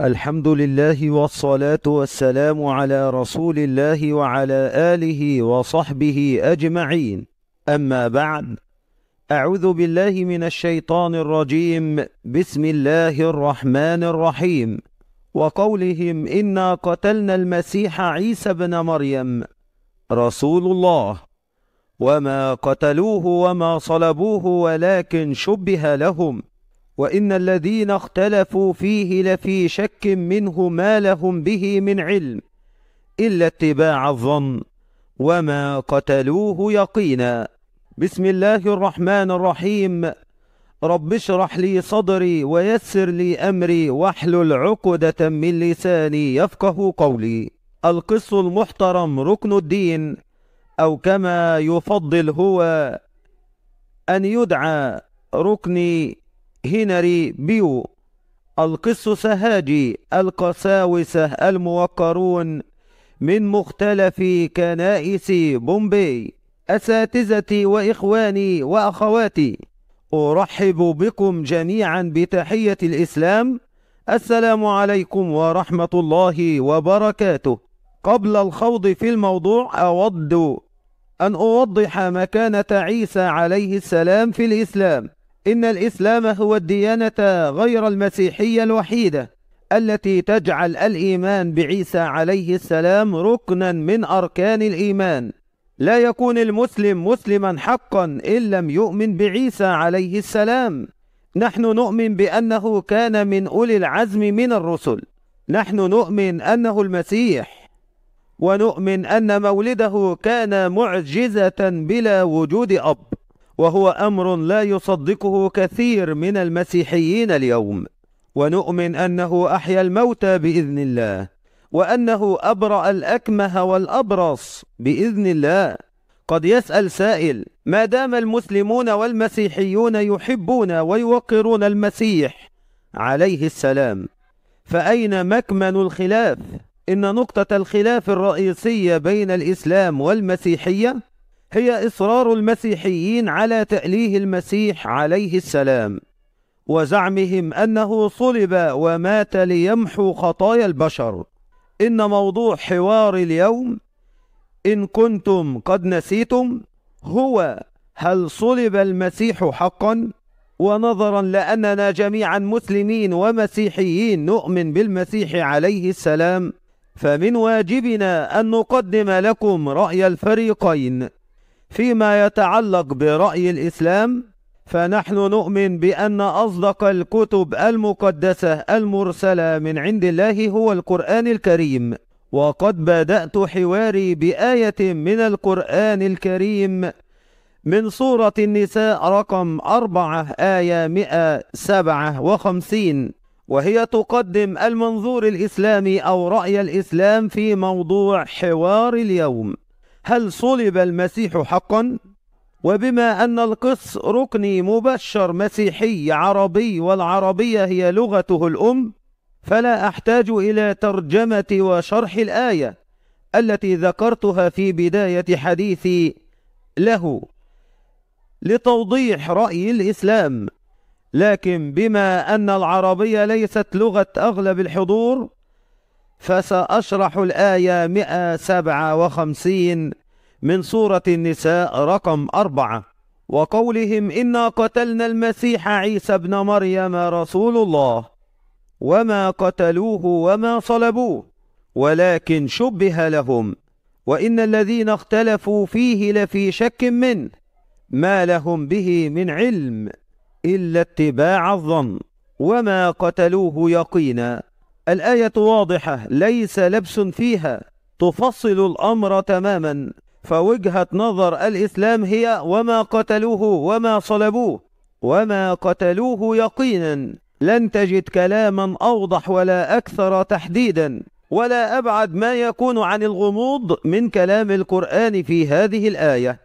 الحمد لله والصلاة والسلام على رسول الله وعلى آله وصحبه أجمعين أما بعد أعوذ بالله من الشيطان الرجيم بسم الله الرحمن الرحيم وقولهم إنا قتلنا المسيح عيسى بن مريم رسول الله وما قتلوه وما صلبوه ولكن شبه لهم وإن الذين اختلفوا فيه لفي شك منه ما لهم به من علم إلا اتباع الظن وما قتلوه يقينا بسم الله الرحمن الرحيم رب اشرح لي صدري ويسر لي أمري واحلل عقدة من لساني يفقه قولي القص المحترم ركن الدين أو كما يفضل هو أن يدعى ركني هنري بيو القس سهاجي القساوسة الموقرون من مختلف كنائس بومبي أساتذتي وإخواني وأخواتي أرحب بكم جميعا بتحية الإسلام السلام عليكم ورحمة الله وبركاته قبل الخوض في الموضوع أود أن أوضح مكانة عيسى عليه السلام في الإسلام إن الإسلام هو الديانة غير المسيحية الوحيدة التي تجعل الإيمان بعيسى عليه السلام ركنا من أركان الإيمان لا يكون المسلم مسلما حقا إن لم يؤمن بعيسى عليه السلام نحن نؤمن بأنه كان من أولي العزم من الرسل نحن نؤمن أنه المسيح ونؤمن أن مولده كان معجزة بلا وجود أب وهو أمر لا يصدقه كثير من المسيحيين اليوم ونؤمن أنه أحيا الموتى بإذن الله وأنه أبرأ الأكمه والأبرص بإذن الله قد يسأل سائل ما دام المسلمون والمسيحيون يحبون ويوقرون المسيح عليه السلام فأين مكمن الخلاف؟ إن نقطة الخلاف الرئيسية بين الإسلام والمسيحية هي إصرار المسيحيين على تأليه المسيح عليه السلام وزعمهم أنه صلب ومات ليمحو خطايا البشر إن موضوع حوار اليوم إن كنتم قد نسيتم هو هل صلب المسيح حقا؟ ونظرا لأننا جميعا مسلمين ومسيحيين نؤمن بالمسيح عليه السلام فمن واجبنا أن نقدم لكم رأي الفريقين فيما يتعلق برأي الإسلام فنحن نؤمن بأن أصدق الكتب المقدسة المرسلة من عند الله هو القرآن الكريم وقد بدأت حواري بآية من القرآن الكريم من سورة النساء رقم أربعة آية 157 وهي تقدم المنظور الإسلامي أو رأي الإسلام في موضوع حوار اليوم هل صلب المسيح حقا؟ وبما أن القس ركني مبشر مسيحي عربي والعربية هي لغته الأم فلا أحتاج إلى ترجمة وشرح الآية التي ذكرتها في بداية حديثي له لتوضيح رأي الإسلام لكن بما أن العربية ليست لغة أغلب الحضور فسأشرح الآية 157 من سورة النساء رقم أربعة وقولهم إنا قتلنا المسيح عيسى ابن مريم رسول الله وما قتلوه وما صلبوه ولكن شبه لهم وإن الذين اختلفوا فيه لفي شك منه ما لهم به من علم إلا اتباع الظن وما قتلوه يقينا الآية واضحة ليس لبس فيها تفصل الأمر تماما فوجهة نظر الإسلام هي وما قتلوه وما صلبوه وما قتلوه يقينا لن تجد كلاما أوضح ولا أكثر تحديدا ولا أبعد ما يكون عن الغموض من كلام القرآن في هذه الآية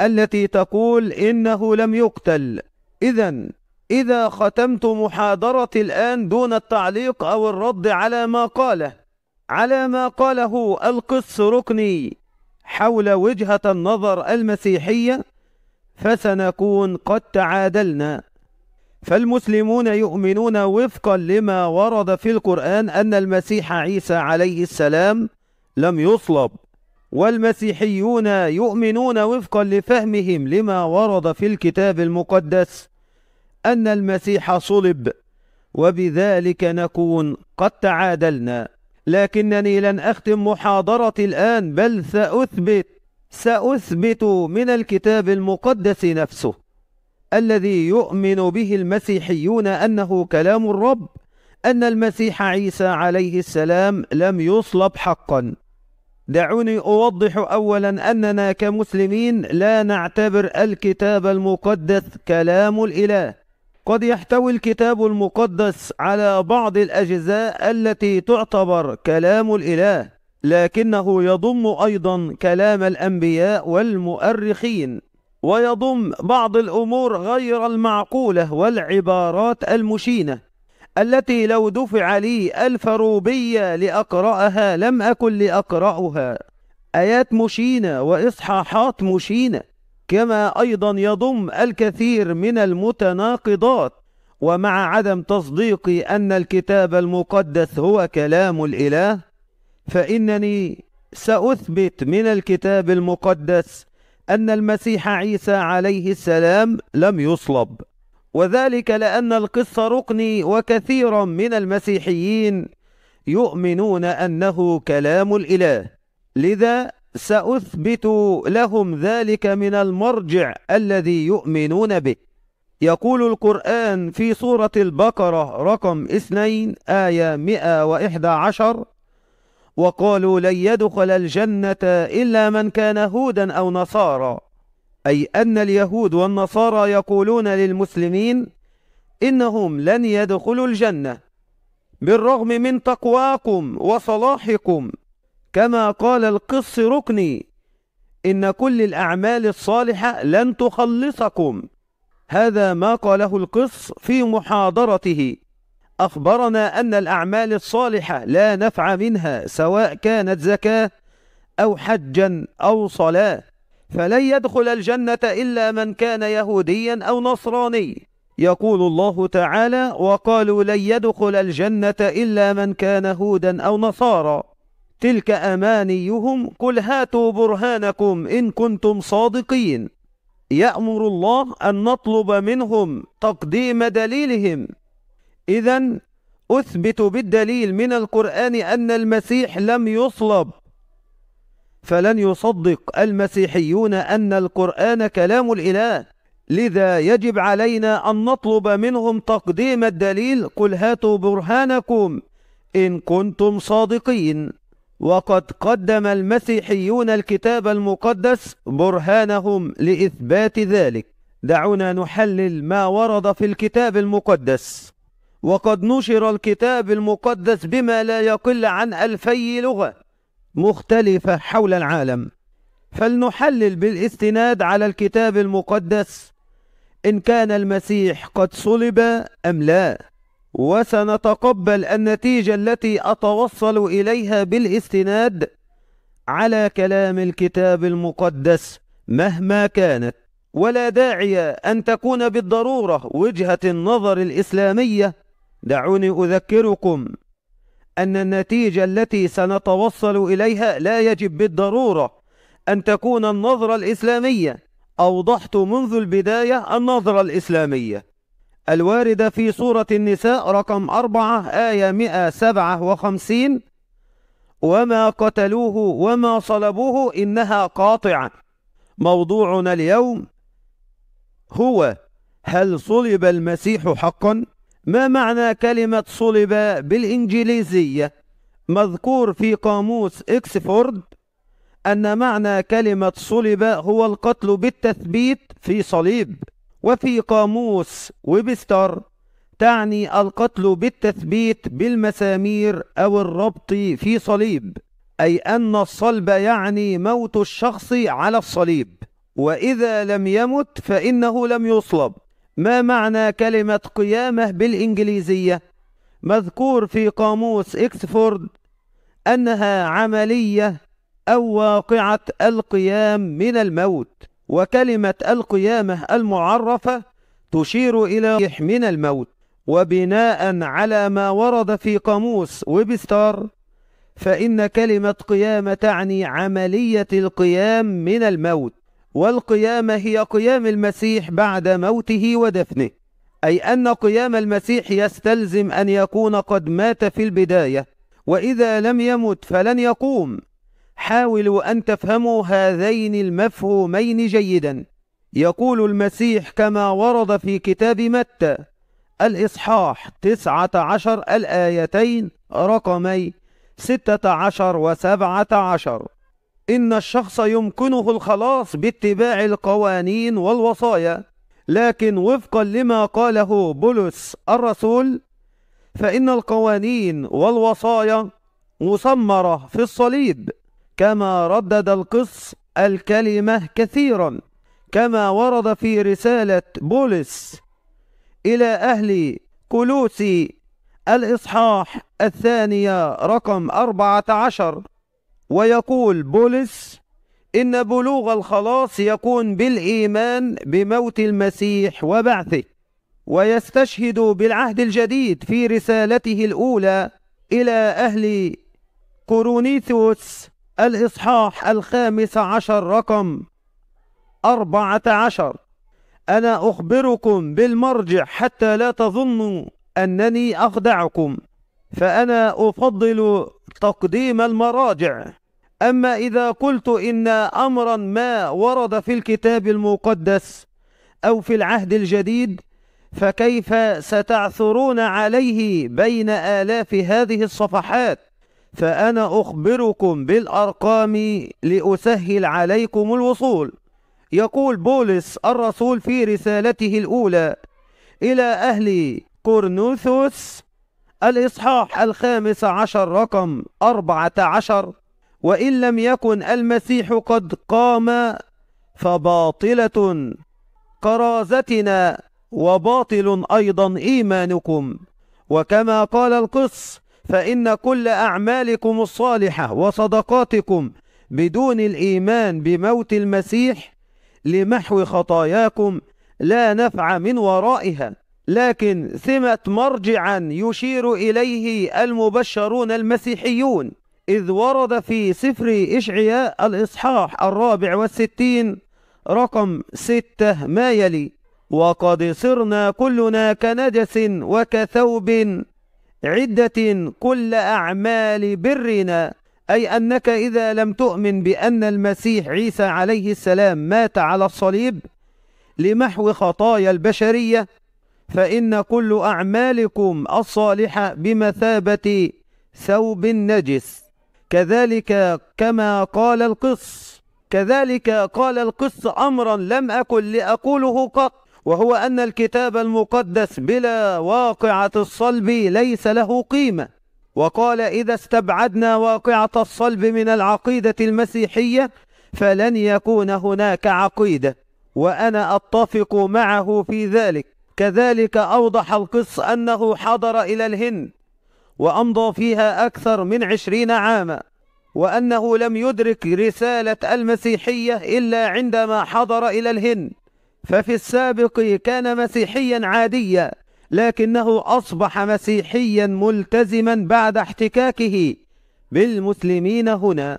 التي تقول إنه لم يقتل إذا إذا ختمت محاضرتي الآن دون التعليق أو الرد على ما قاله على ما قاله القس ركني حول وجهة النظر المسيحية فسنكون قد تعادلنا فالمسلمون يؤمنون وفقا لما ورد في القرآن أن المسيح عيسى عليه السلام لم يصلب والمسيحيون يؤمنون وفقا لفهمهم لما ورد في الكتاب المقدس أن المسيح صلب وبذلك نكون قد تعادلنا لكنني لن أختم محاضرتي الآن بل سأثبت سأثبت من الكتاب المقدس نفسه الذي يؤمن به المسيحيون أنه كلام الرب أن المسيح عيسى عليه السلام لم يصلب حقا دعوني أوضح أولا أننا كمسلمين لا نعتبر الكتاب المقدس كلام الإله قد يحتوي الكتاب المقدس على بعض الأجزاء التي تعتبر كلام الإله لكنه يضم أيضا كلام الأنبياء والمؤرخين ويضم بعض الأمور غير المعقولة والعبارات المشينة التي لو دفع لي ألف روبية لأقرأها لم أكن لأقرأها آيات مشينة وإصحاحات مشينة كما أيضا يضم الكثير من المتناقضات ومع عدم تصديقي أن الكتاب المقدس هو كلام الإله فإنني سأثبت من الكتاب المقدس أن المسيح عيسى عليه السلام لم يصلب وذلك لأن القصة ركني وكثيرا من المسيحيين يؤمنون أنه كلام الإله لذا سأثبت لهم ذلك من المرجع الذي يؤمنون به يقول القرآن في سورة البقرة رقم 2 آية 111 وقالوا لن يدخل الجنة إلا من كان هودا أو نصارى أي أن اليهود والنصارى يقولون للمسلمين إنهم لن يدخلوا الجنة بالرغم من تقواكم وصلاحكم كما قال القص ركني إن كل الأعمال الصالحة لن تخلصكم هذا ما قاله القص في محاضرته أخبرنا أن الأعمال الصالحة لا نفع منها سواء كانت زكاة أو حجا أو صلاة فلن يدخل الجنة إلا من كان يهوديا أو نصراني يقول الله تعالى وقالوا لن يدخل الجنة إلا من كان هودا أو نصارى تلك أمانيهم قل هاتوا برهانكم إن كنتم صادقين يأمر الله أن نطلب منهم تقديم دليلهم إذا أثبت بالدليل من القرآن أن المسيح لم يصلب فلن يصدق المسيحيون أن القرآن كلام الإله لذا يجب علينا أن نطلب منهم تقديم الدليل قل هاتوا برهانكم إن كنتم صادقين وقد قدم المسيحيون الكتاب المقدس برهانهم لإثبات ذلك دعونا نحلل ما ورد في الكتاب المقدس وقد نشر الكتاب المقدس بما لا يقل عن ألفي لغة مختلفة حول العالم فلنحلل بالاستناد على الكتاب المقدس إن كان المسيح قد صلب أم لا وسنتقبل النتيجة التي أتوصل إليها بالاستناد على كلام الكتاب المقدس مهما كانت ولا داعي أن تكون بالضرورة وجهة النظر الإسلامية دعوني أذكركم أن النتيجة التي سنتوصل إليها لا يجب بالضرورة أن تكون النظرة الإسلامية أوضحت منذ البداية النظرة الإسلامية الواردة في سورة النساء رقم أربعة آية 157 وما قتلوه وما صلبوه إنها قاطعة موضوعنا اليوم هو هل صلب المسيح حقا؟ ما معنى كلمة صلب بالإنجليزية؟ مذكور في قاموس إكسفورد أن معنى كلمة صلب هو القتل بالتثبيت في صليب وفي قاموس ويبستر تعني القتل بالتثبيت بالمسامير أو الربط في صليب أي أن الصلب يعني موت الشخص على الصليب وإذا لم يمت فإنه لم يصلب ما معنى كلمة قيامة بالإنجليزية؟ مذكور في قاموس إكسفورد أنها عملية أو واقعة القيام من الموت وكلمة القيامة المعرفة تشير إلى من الموت وبناء على ما ورد في قاموس ويبستر فإن كلمة قيامة تعني عملية القيام من الموت والقيامة هي قيام المسيح بعد موته ودفنه أي أن قيام المسيح يستلزم أن يكون قد مات في البداية وإذا لم يمت فلن يقوم حاولوا أن تفهموا هذين المفهومين جيدا يقول المسيح كما ورد في كتاب متى الإصحاح تسعة عشر الآيتين رقمي ستة عشر وسبعة عشر إن الشخص يمكنه الخلاص باتباع القوانين والوصايا لكن وفقا لما قاله بولس الرسول فإن القوانين والوصايا مثمرة في الصليب كما ردد القس الكلمة كثيرا كما ورد في رسالة بولس إلى أهل كلوسي الإصحاح الثانية رقم أربعة عشر ويقول بولس إن بلوغ الخلاص يكون بالإيمان بموت المسيح وبعثه ويستشهد بالعهد الجديد في رسالته الأولى إلى أهل كورونيثوس الإصحاح الخامس عشر رقم أربعة عشر أنا أخبركم بالمرجع حتى لا تظنوا أنني أخدعكم فأنا أفضل تقديم المراجع أما إذا قلت إن أمرا ما ورد في الكتاب المقدس أو في العهد الجديد فكيف ستعثرون عليه بين آلاف هذه الصفحات فأنا أخبركم بالأرقام لأسهل عليكم الوصول يقول بولس الرسول في رسالته الأولى إلى أهل كورنوثوس الإصحاح الخامس عشر رقم أربعة عشر وإن لم يكن المسيح قد قام فباطلة كرازتنا وباطل أيضا إيمانكم وكما قال القس فإن كل أعمالكم الصالحة وصدقاتكم بدون الإيمان بموت المسيح لمحو خطاياكم لا نفع من ورائها لكن ثمة مرجعا يشير إليه المبشرون المسيحيون إذ ورد في سفر إشعياء الإصحاح الرابع والستين رقم ستة ما يلي وقد صرنا كلنا كنجس وكثوب عدة كل أعمال برنا أي أنك إذا لم تؤمن بأن المسيح عيسى عليه السلام مات على الصليب لمحو خطايا البشرية فإن كل أعمالكم الصالحة بمثابة ثوب نجس كذلك كما قال القس كذلك قال القس أمرا لم أكن لأقوله قط وهو أن الكتاب المقدس بلا واقعة الصلب ليس له قيمة وقال إذا استبعدنا واقعة الصلب من العقيدة المسيحية فلن يكون هناك عقيدة وأنا أتفق معه في ذلك كذلك أوضح القس أنه حضر إلى الهند وأمضى فيها أكثر من عشرين عاما وأنه لم يدرك رسالة المسيحية إلا عندما حضر إلى الهند ففي السابق كان مسيحيا عاديا لكنه أصبح مسيحيا ملتزما بعد احتكاكه بالمسلمين هنا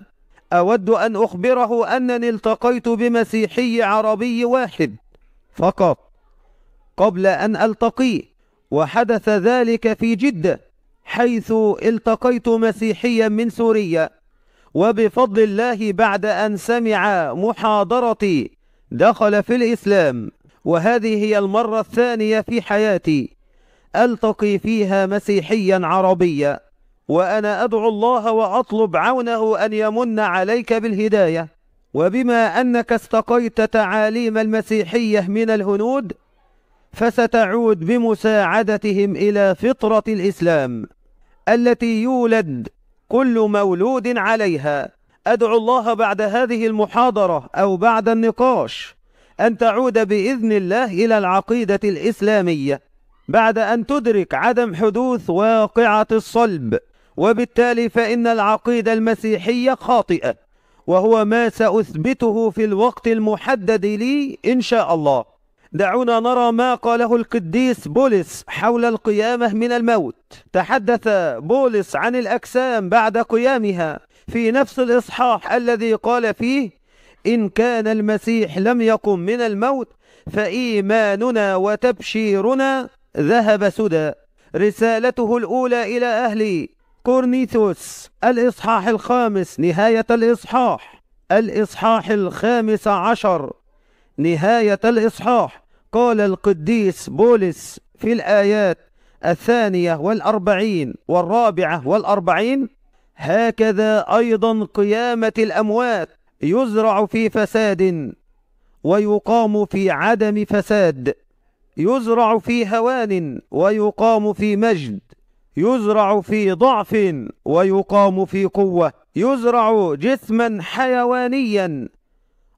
أود أن أخبره أنني التقيت بمسيحي عربي واحد فقط قبل أن ألتقيه وحدث ذلك في جدة حيث التقيت مسيحيا من سوريا وبفضل الله بعد أن سمع محاضرتي دخل في الإسلام وهذه هي المرة الثانية في حياتي ألتقي فيها مسيحيا عربيا وأنا أدعو الله وأطلب عونه أن يمن عليك بالهداية وبما أنك استقيت تعاليم المسيحية من الهنود فستعود بمساعدتهم إلى فطرة الإسلام التي يولد كل مولود عليها أدعو الله بعد هذه المحاضرة أو بعد النقاش أن تعود بإذن الله إلى العقيدة الإسلامية بعد أن تدرك عدم حدوث واقعة الصلب وبالتالي فإن العقيدة المسيحية خاطئة وهو ما سأثبته في الوقت المحدد لي إن شاء الله دعونا نرى ما قاله القديس بولس حول القيامة من الموت تحدث بولس عن الأجسام بعد قيامها في نفس الإصحاح الذي قال فيه إن كان المسيح لم يقم من الموت فإيماننا وتبشيرنا ذهب سدى رسالته الأولى إلى أهل كورنيثوس الإصحاح الخامس نهاية الإصحاح الإصحاح الخامس عشر نهاية الإصحاح قال القديس بولس في الآيات الثانية والأربعين والرابعة والأربعين هكذا أيضا قيامة الأموات يزرع في فساد ويقام في عدم فساد يزرع في هوان ويقام في مجد يزرع في ضعف ويقام في قوة يزرع جسما حيوانيا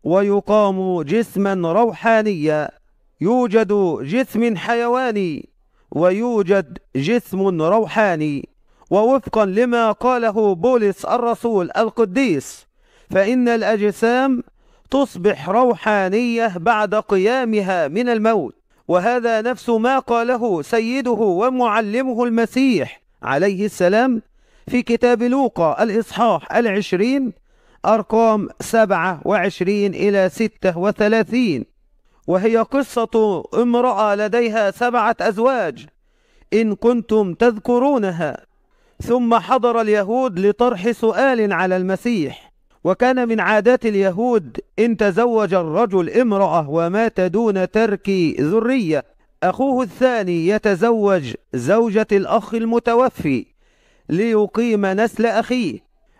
ويقام جسما روحانيا يوجد جسم حيواني ويوجد جسم روحاني ووفقا لما قاله بولس الرسول القديس فإن الأجسام تصبح روحانية بعد قيامها من الموت وهذا نفس ما قاله سيده ومعلمه المسيح عليه السلام في كتاب لوقا الإصحاح العشرين أرقام سبعة وعشرين إلى ستة وثلاثين وهي قصة امرأة لديها سبعة أزواج إن كنتم تذكرونها ثم حضر اليهود لطرح سؤال على المسيح وكان من عادات اليهود إن تزوج الرجل امرأة ومات دون ترك ذرية أخوه الثاني يتزوج زوجة الأخ المتوفي ليقيم نسل أخيه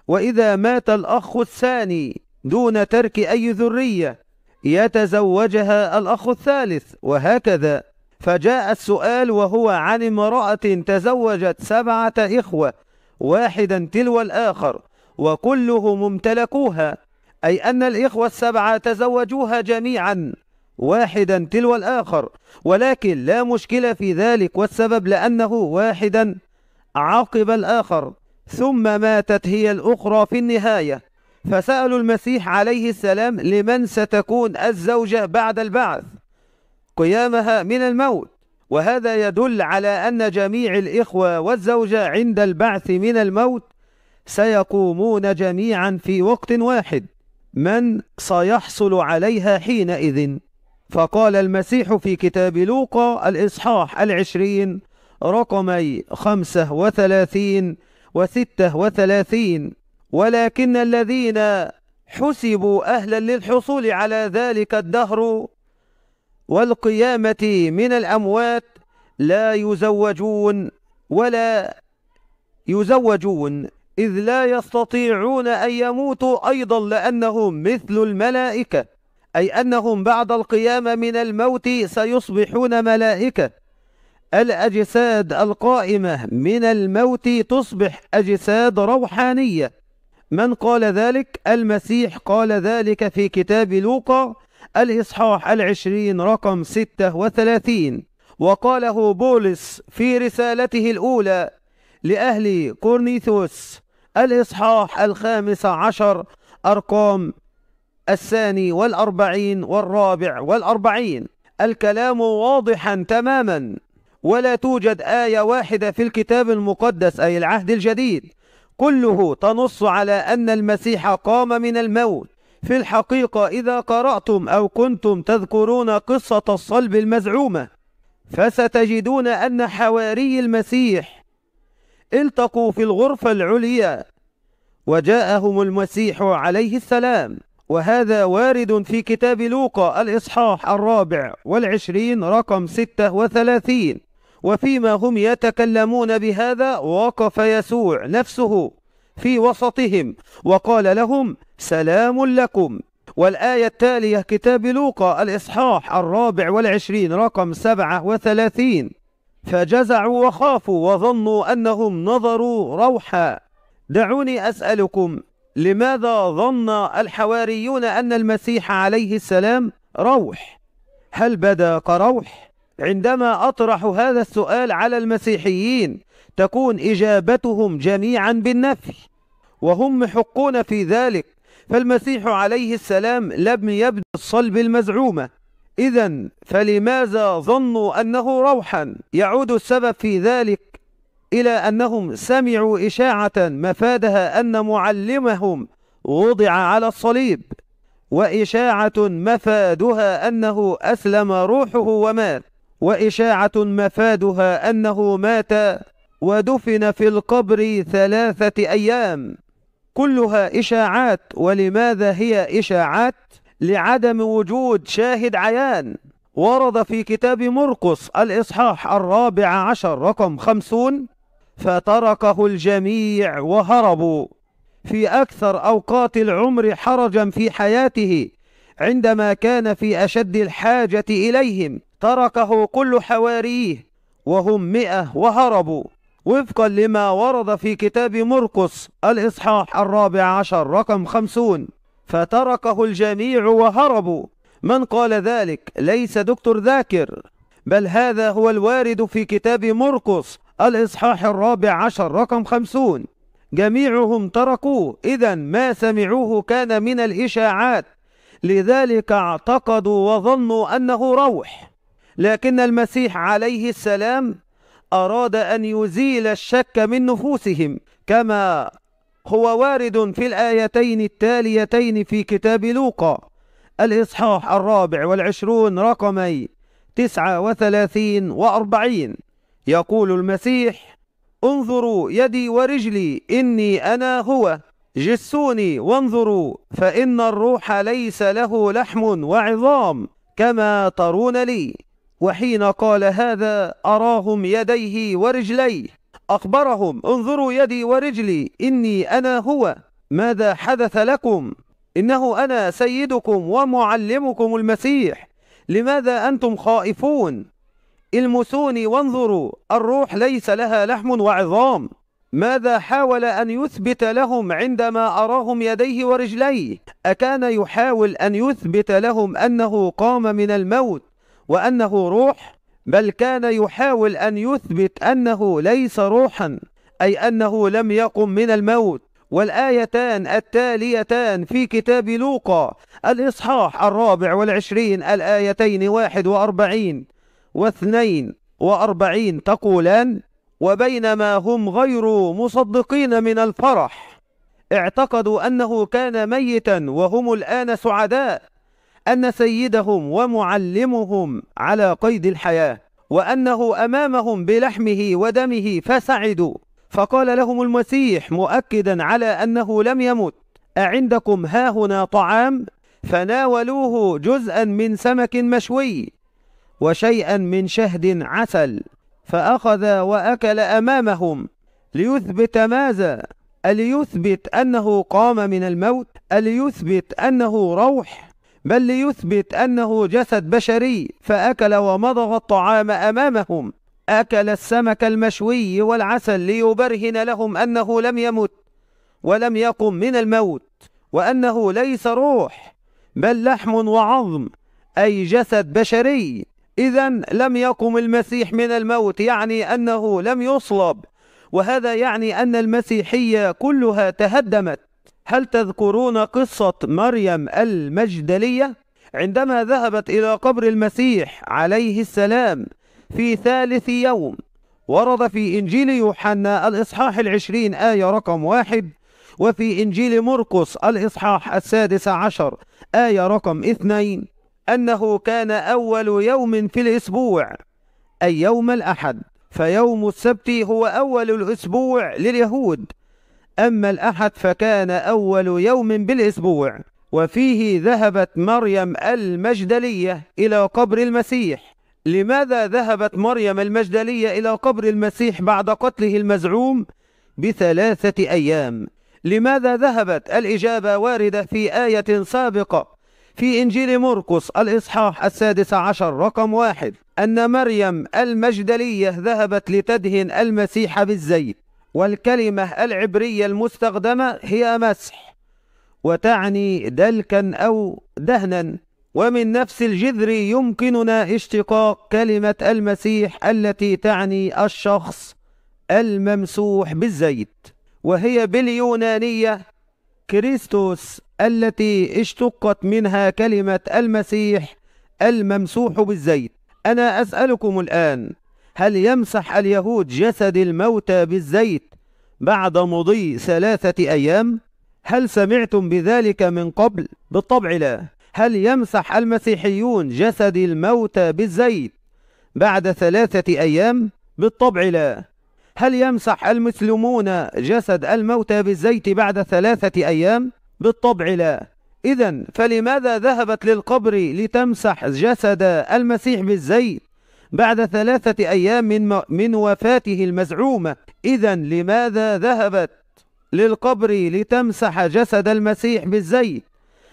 وإذا مات الأخ الثاني دون ترك أي ذرية يتزوجها الأخ الثالث وهكذا فجاء السؤال وهو عن امرأة تزوجت سبعة إخوة واحدا تلو الآخر وكلهم امتلكوها أي أن الإخوة السبعة تزوجوها جميعا واحدا تلو الآخر ولكن لا مشكلة في ذلك والسبب لأنه واحدا عقب الآخر ثم ماتت هي الأخرى في النهاية فسألوا المسيح عليه السلام لمن ستكون الزوجة بعد البعث قيامها من الموت وهذا يدل على أن جميع الإخوة والزوجة عند البعث من الموت سيقومون جميعا في وقت واحد من سيحصل عليها حينئذ فقال المسيح في كتاب لوقا الإصحاح العشرين رقمي خمسة وثلاثين وستة وثلاثين ولكن الذين حسبوا أهلا للحصول على ذلك الدهر والقيامة من الأموات لا يزوجون ولا يزوجون إذ لا يستطيعون أن يموتوا أيضا لأنهم مثل الملائكة أي أنهم بعد القيامة من الموت سيصبحون ملائكة الأجساد القائمة من الموت تصبح أجساد روحانية من قال ذلك؟ المسيح قال ذلك في كتاب لوقا الإصحاح العشرين رقم ستة وثلاثين وقاله بولس في رسالته الأولى لأهل كورنيثوس الإصحاح الخامس عشر أرقام الثاني والأربعين والرابع والأربعين الكلام واضحا تماما ولا توجد آية واحدة في الكتاب المقدس أي العهد الجديد كله تنص على أن المسيح قام من الموت في الحقيقة إذا قرأتم أو كنتم تذكرون قصة الصلب المزعومة فستجدون أن حواري المسيح التقوا في الغرفة العليا وجاءهم المسيح عليه السلام وهذا وارد في كتاب لوقا الإصحاح الرابع والعشرين رقم ستة وثلاثين وفيما هم يتكلمون بهذا وقف يسوع نفسه في وسطهم وقال لهم سلام لكم والآية التالية كتاب لوقا الإصحاح الرابع والعشرين رقم سبعة وثلاثين فجزعوا وخافوا وظنوا أنهم نظروا روحا دعوني أسألكم لماذا ظن الحواريون أن المسيح عليه السلام روح هل بدا كروح عندما أطرح هذا السؤال على المسيحيين تكون إجابتهم جميعا بالنفي وهم محقون في ذلك فالمسيح عليه السلام لم يبدو الصلب المزعومة إذا فلماذا ظنوا أنه روحا يعود السبب في ذلك إلى أنهم سمعوا إشاعة مفادها أن معلمهم وضع على الصليب وإشاعة مفادها أنه أسلم روحه ومات وإشاعة مفادها أنه مات ودفن في القبر ثلاثة أيام كلها إشاعات ولماذا هي إشاعات؟ لعدم وجود شاهد عيان ورد في كتاب مرقس الإصحاح الرابع عشر رقم خمسون فتركه الجميع وهربوا في أكثر أوقات العمر حرجا في حياته عندما كان في أشد الحاجة إليهم تركه كل حواريه وهم مئة وهربوا وفقا لما ورد في كتاب مرقس الإصحاح الرابع عشر رقم خمسون فتركه الجميع وهربوا من قال ذلك ليس دكتور ذاكر بل هذا هو الوارد في كتاب مرقس الإصحاح الرابع عشر رقم خمسون جميعهم تركوه إذا ما سمعوه كان من الإشاعات لذلك اعتقدوا وظنوا أنه روح لكن المسيح عليه السلام أراد أن يزيل الشك من نفوسهم كما هو وارد في الآيتين التاليتين في كتاب لوقا الإصحاح الرابع والعشرون رقمي تسعة وثلاثين وأربعين يقول المسيح انظروا يدي ورجلي إني أنا هو جسوني وانظروا فإن الروح ليس له لحم وعظام كما ترون لي وحين قال هذا أراهم يديه ورجليه أخبرهم انظروا يدي ورجلي إني أنا هو ماذا حدث لكم إنه أنا سيدكم ومعلمكم المسيح لماذا أنتم خائفون المسوني وانظروا الروح ليس لها لحم وعظام ماذا حاول أن يثبت لهم عندما أراهم يديه ورجليه أكان يحاول أن يثبت لهم أنه قام من الموت وأنه روح بل كان يحاول أن يثبت أنه ليس روحا أي أنه لم يقم من الموت والآيتان التاليتان في كتاب لوقا الإصحاح الرابع والعشرين الآيتين واحد وأربعين واثنين وأربعين تقولان وبينما هم غير مصدقين من الفرح اعتقدوا أنه كان ميتا وهم الآن سعداء أن سيدهم ومعلمهم على قيد الحياة وأنه أمامهم بلحمه ودمه فسعدوا فقال لهم المسيح مؤكدا على أنه لم يمت أعندكم هاهنا طعام فناولوه جزءا من سمك مشوي وشيئا من شهد عسل فأخذ وأكل أمامهم ليثبت ماذا؟ أليثبت أنه قام من الموت؟ أليثبت أنه روح؟ بل ليثبت أنه جسد بشري فأكل ومضغ الطعام أمامهم أكل السمك المشوي والعسل ليبرهن لهم أنه لم يمت ولم يقم من الموت وأنه ليس روح بل لحم وعظم أي جسد بشري إذا لم يقم المسيح من الموت يعني أنه لم يصلب وهذا يعني أن المسيحية كلها تهدمت هل تذكرون قصة مريم المجدلية عندما ذهبت إلى قبر المسيح عليه السلام في ثالث يوم ورد في إنجيل يوحنا الإصحاح العشرين آية رقم واحد وفي إنجيل مرقس الإصحاح السادس عشر آية رقم اثنين أنه كان أول يوم في الأسبوع أي يوم الأحد فيوم السبت هو أول الأسبوع لليهود أما الأحد فكان أول يوم بالأسبوع وفيه ذهبت مريم المجدلية إلى قبر المسيح لماذا ذهبت مريم المجدلية إلى قبر المسيح بعد قتله المزعوم بثلاثة أيام لماذا ذهبت الإجابة واردة في آية سابقة في إنجيل مرقس الإصحاح السادس عشر رقم واحد أن مريم المجدلية ذهبت لتدهن المسيح بالزيت والكلمة العبرية المستخدمة هي مسح وتعني دلكا أو دهنا ومن نفس الجذر يمكننا اشتقاق كلمة المسيح التي تعني الشخص الممسوح بالزيت وهي باليونانية كريستوس التي اشتقت منها كلمة المسيح الممسوح بالزيت أنا أسألكم الآن هل يمسح اليهود جسد الموتى بالزيت بعد مضي ثلاثة أيام؟ هل سمعتم بذلك من قبل؟ بالطبع لا هل يمسح المسيحيون جسد الموتى بالزيت بعد ثلاثة أيام؟ بالطبع لا هل يمسح المسلمون جسد الموتى بالزيت بعد ثلاثة أيام؟ بالطبع لا إذا فلماذا ذهبت للقبر لتمسح جسد المسيح بالزيت بعد ثلاثة أيام من, من وفاته المزعومة إذا لماذا ذهبت للقبر لتمسح جسد المسيح بالزيت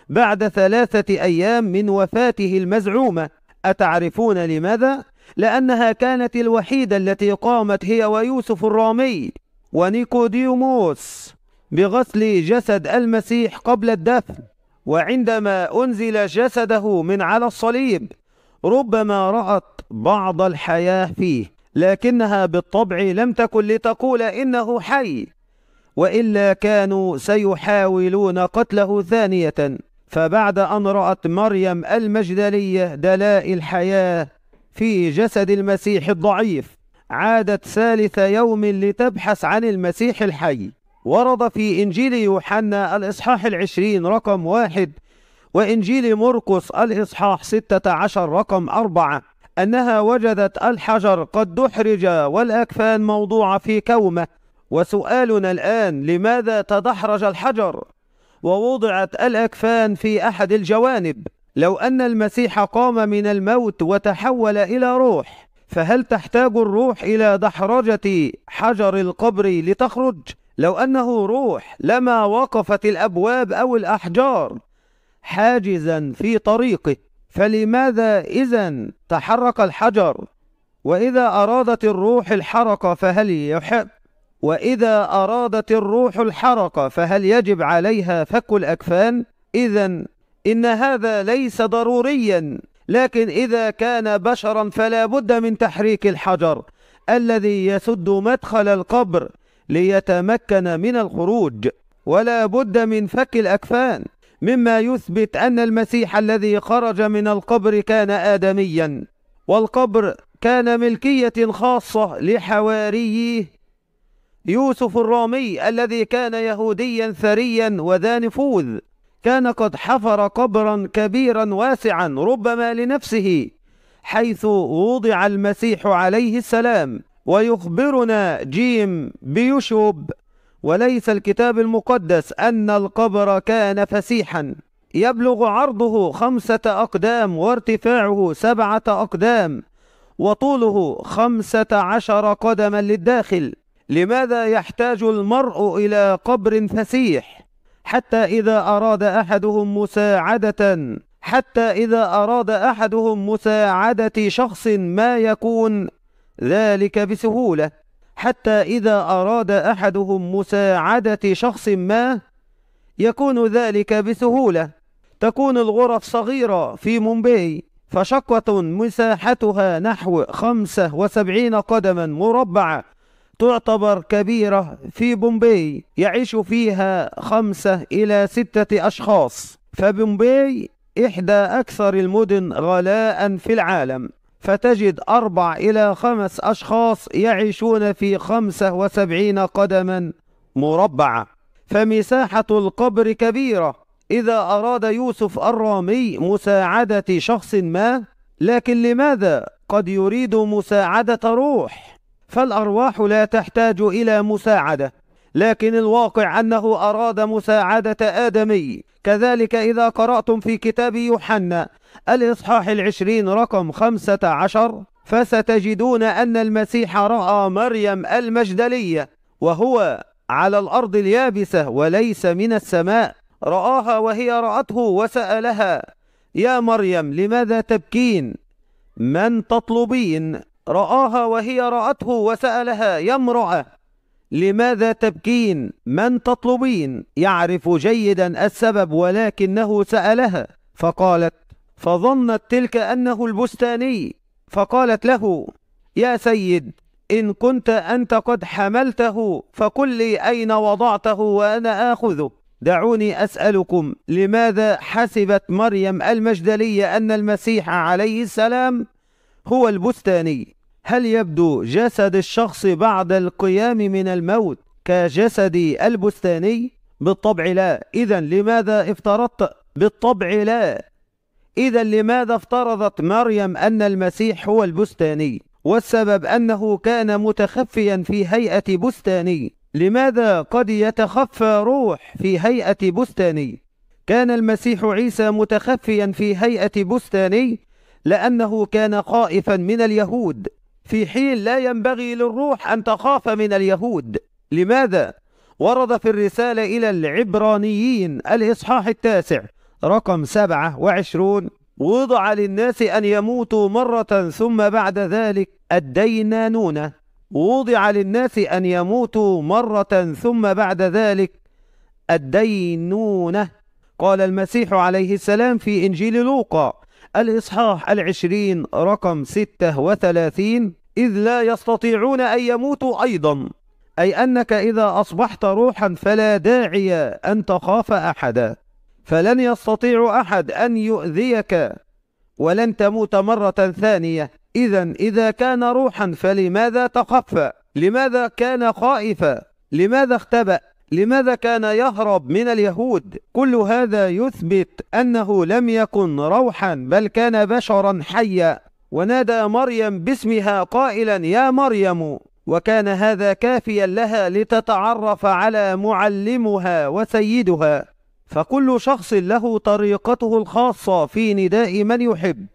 بعد ثلاثة أيام من وفاته المزعومة أتعرفون لماذا؟ لأنها كانت الوحيدة التي قامت هي ويوسف الرامي ونيكوديموس بغسل جسد المسيح قبل الدفن وعندما أنزل جسده من على الصليب ربما رأت بعض الحياة فيه لكنها بالطبع لم تكن لتقول إنه حي وإلا كانوا سيحاولون قتله ثانية فبعد أن رأت مريم المجدلية دلائل حياة في جسد المسيح الضعيف عادت ثالث يوم لتبحث عن المسيح الحي ورد في إنجيل يوحنا الإصحاح العشرين رقم واحد وإنجيل مرقس الإصحاح 16 رقم 4 أنها وجدت الحجر قد دحرج والأكفان موضوعة في كومة وسؤالنا الآن لماذا تدحرج الحجر ووضعت الأكفان في أحد الجوانب لو أن المسيح قام من الموت وتحول إلى روح فهل تحتاج الروح إلى دحرجة حجر القبر لتخرج؟ لو أنه روح لما وقفت الأبواب أو الأحجار حاجزا في طريقه فلماذا إذا تحرك الحجر وإذا أرادت الروح الحركة فهل يحب وإذا أرادت الروح الحركة فهل يجب عليها فك الأكفان إذا إن هذا ليس ضروريا لكن إذا كان بشرا فلا بد من تحريك الحجر الذي يسد مدخل القبر ليتمكن من الخروج ولا بد من فك الأكفان مما يثبت أن المسيح الذي خرج من القبر كان آدميا والقبر كان ملكية خاصة لحواريه يوسف الرامي الذي كان يهوديا ثريا وذا نفوذ كان قد حفر قبرا كبيرا واسعا ربما لنفسه حيث وضع المسيح عليه السلام ويخبرنا جيم بيشوب وليس الكتاب المقدس أن القبر كان فسيحا يبلغ عرضه خمسة أقدام وارتفاعه سبعة أقدام وطوله خمسة عشر قدما للداخل لماذا يحتاج المرء إلى قبر فسيح حتى إذا أراد أحدهم مساعدة حتى إذا أراد أحدهم مساعدة شخص ما يكون ذلك بسهولة حتى إذا أراد أحدهم مساعدة شخص ما يكون ذلك بسهولة تكون الغرف صغيرة في مومباي فشقة مساحتها نحو 75 قدما مربعة تعتبر كبيرة في بومباي يعيش فيها خمسة إلى ستة أشخاص فبومباي إحدى أكثر المدن غلاء في العالم فتجد أربع إلى خمس أشخاص يعيشون في خمسة وسبعين قدما مربعة فمساحة القبر كبيرة إذا أراد يوسف الرامي مساعدة شخص ما لكن لماذا قد يريد مساعدة روح فالأرواح لا تحتاج إلى مساعدة لكن الواقع أنه أراد مساعدة آدمي كذلك إذا قرأتم في كتاب يوحنا الإصحاح العشرين رقم خمسة عشر فستجدون أن المسيح رأى مريم المجدلية وهو على الأرض اليابسة وليس من السماء رآها وهي رأته وسألها يا مريم لماذا تبكين من تطلبين رآها وهي رأته وسألها يا امرأة لماذا تبكين من تطلبين يعرف جيدا السبب ولكنه سألها فقالت فظنت تلك أنه البستاني فقالت له يا سيد إن كنت أنت قد حملته فقل لي أين وضعته وأنا آخذه دعوني أسألكم لماذا حسبت مريم المجدلية أن المسيح عليه السلام هو البستاني هل يبدو جسد الشخص بعد القيام من الموت كجسد البستاني بالطبع لا إذا لماذا افترضت بالطبع لا إذا لماذا افترضت مريم أن المسيح هو البستاني؟ والسبب أنه كان متخفيا في هيئة بستاني لماذا قد يتخفى روح في هيئة بستاني؟ كان المسيح عيسى متخفيا في هيئة بستاني لأنه كان خائفا من اليهود في حين لا ينبغي للروح أن تخاف من اليهود لماذا؟ ورد في الرسالة إلى العبرانيين الإصحاح التاسع رقم 27 وضع للناس أن يموتوا مرة ثم بعد ذلك الدينانون وضع للناس أن يموتوا مرة ثم بعد ذلك الدينونة قال المسيح عليه السلام في إنجيل لوقا الإصحاح العشرين رقم ستة وثلاثين إذ لا يستطيعون أن يموتوا أيضا أي أنك إذا أصبحت روحا فلا داعي أن تخاف أحدا فلن يستطيع أحد أن يؤذيك ولن تموت مرة ثانية إذا إذا كان روحا فلماذا تخفى لماذا كان خائفا لماذا اختبأ لماذا كان يهرب من اليهود كل هذا يثبت أنه لم يكن روحا بل كان بشرا حيا ونادى مريم باسمها قائلا يا مريم وكان هذا كافيا لها لتتعرف على معلمها وسيدها فكل شخص له طريقته الخاصة في نداء من يحب